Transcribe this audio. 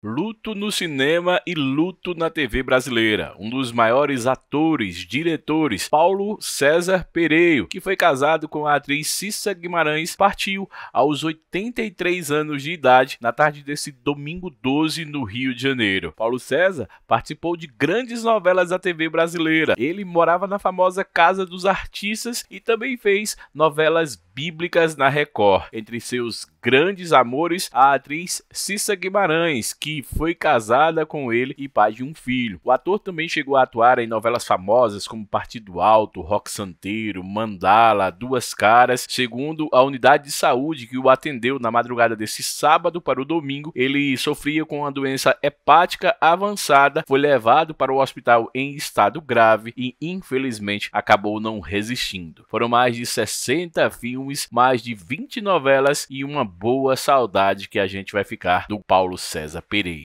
Luto no cinema e luto na TV brasileira. Um dos maiores atores, diretores, Paulo César Pereio, que foi casado com a atriz Cissa Guimarães, partiu aos 83 anos de idade na tarde desse domingo 12 no Rio de Janeiro. Paulo César participou de grandes novelas da TV brasileira. Ele morava na famosa Casa dos Artistas e também fez novelas bíblicas na Record. Entre seus grandes amores, a atriz Cissa Guimarães, que que foi casada com ele e pai de um filho. O ator também chegou a atuar em novelas famosas como Partido Alto, Rock Santeiro, Mandala, Duas Caras. Segundo a unidade de saúde que o atendeu na madrugada desse sábado para o domingo, ele sofria com uma doença hepática avançada, foi levado para o hospital em estado grave e infelizmente acabou não resistindo. Foram mais de 60 filmes, mais de 20 novelas e uma boa saudade que a gente vai ficar do Paulo César Pereira.